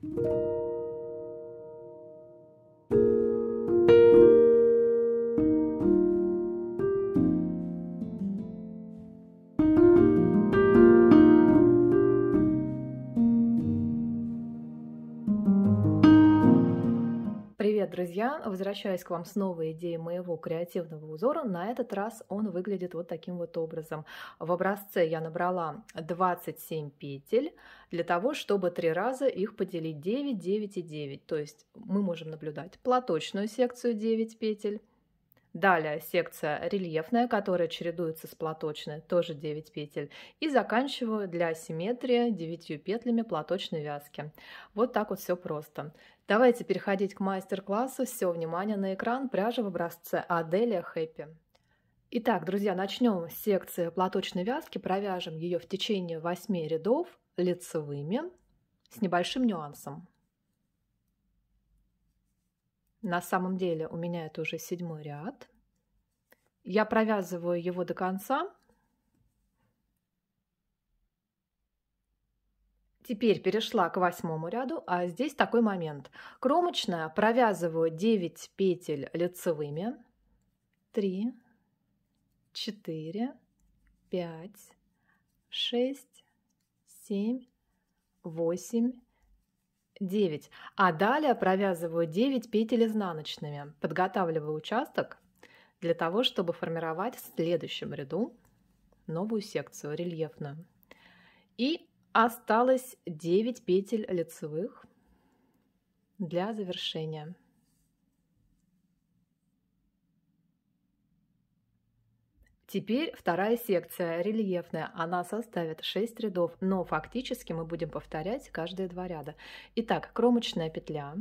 Thank you друзья! Возвращаясь к вам с новой идеей моего креативного узора, на этот раз он выглядит вот таким вот образом. В образце я набрала 27 петель для того, чтобы три раза их поделить 9, 9 и 9. То есть мы можем наблюдать платочную секцию 9 петель, Далее секция рельефная, которая чередуется с платочной, тоже 9 петель. И заканчиваю для симметрии 9 петлями платочной вязки. Вот так вот все просто. Давайте переходить к мастер-классу. Все внимание на экран. Пряжа в образце Аделия Хэппи. Итак, друзья, начнем с секции платочной вязки. Провяжем ее в течение 8 рядов лицевыми с небольшим нюансом. На самом деле у меня это уже седьмой ряд. Я провязываю его до конца. Теперь перешла к восьмому ряду, а здесь такой момент. Кромочная провязываю 9 петель лицевыми. 3, 4, 5, 6, 7, 8, 9. А далее провязываю 9 петель изнаночными, подготавливаю участок для того, чтобы формировать в следующем ряду новую секцию рельефную. И осталось 9 петель лицевых для завершения. Теперь вторая секция, рельефная, она составит 6 рядов, но фактически мы будем повторять каждые два ряда. Итак, кромочная петля,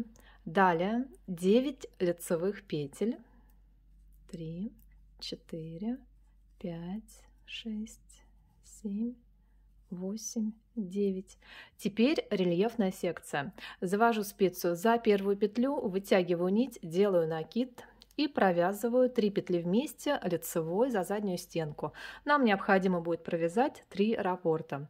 далее 9 лицевых петель, 3, 4, 5, 6, 7, 8, 9. Теперь рельефная секция. Завожу спицу за первую петлю, вытягиваю нить, делаю накид – и провязываю 3 петли вместе лицевой за заднюю стенку. Нам необходимо будет провязать 3 раппорта.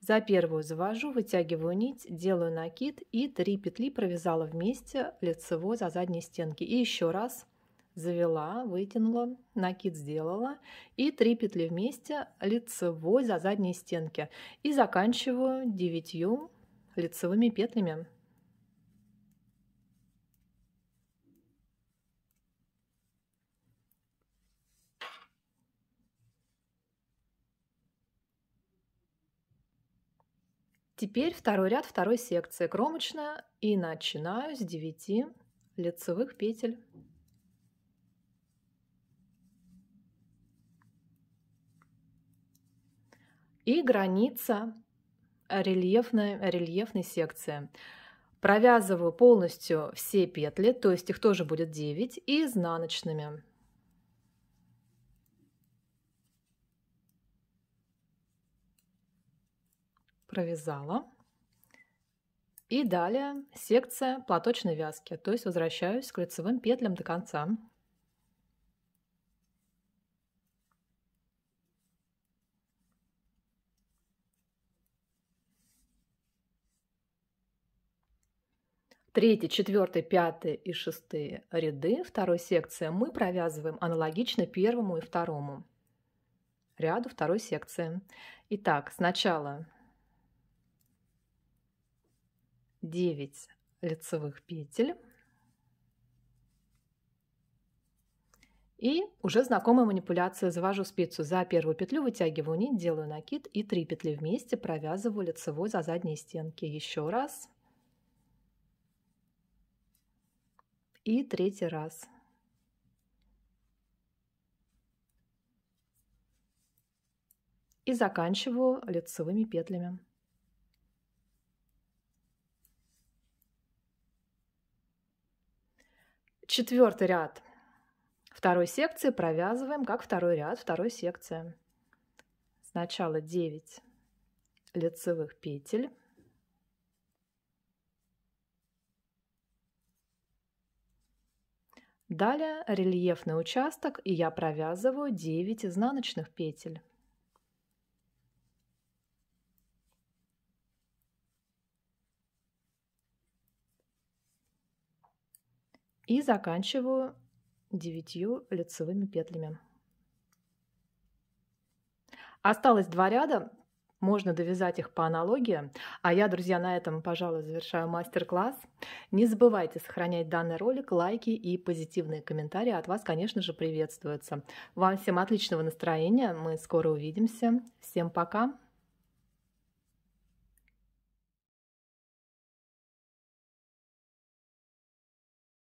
За первую завожу, вытягиваю нить, делаю накид и 3 петли провязала вместе лицевой за задней стенки. И еще раз завела, вытянула, накид сделала и 3 петли вместе лицевой за задней стенки. И заканчиваю 9 лицевыми петлями. Теперь второй ряд второй секции кромочная и начинаю с 9 лицевых петель. И граница рельефной, рельефной секции. Провязываю полностью все петли, то есть их тоже будет 9, и изнаночными. провязала. И далее секция платочной вязки, то есть возвращаюсь к лицевым петлям до конца. Третий, четвертый, пятый и шестые ряды второй секции мы провязываем аналогично первому и второму ряду второй секции. Итак, сначала 9 лицевых петель. И уже знакомая манипуляция. Завожу спицу за первую петлю, вытягиваю нить, делаю накид и 3 петли вместе провязываю лицевой за задние стенки. Еще раз. И третий раз. И заканчиваю лицевыми петлями. Четвертый ряд второй секции провязываем как второй ряд второй секции. Сначала 9 лицевых петель. Далее рельефный участок, и я провязываю 9 изнаночных петель. И заканчиваю девятью лицевыми петлями. Осталось два ряда, можно довязать их по аналогии. А я, друзья, на этом, пожалуй, завершаю мастер-класс. Не забывайте сохранять данный ролик, лайки и позитивные комментарии от вас, конечно же, приветствуются. Вам всем отличного настроения, мы скоро увидимся. Всем пока!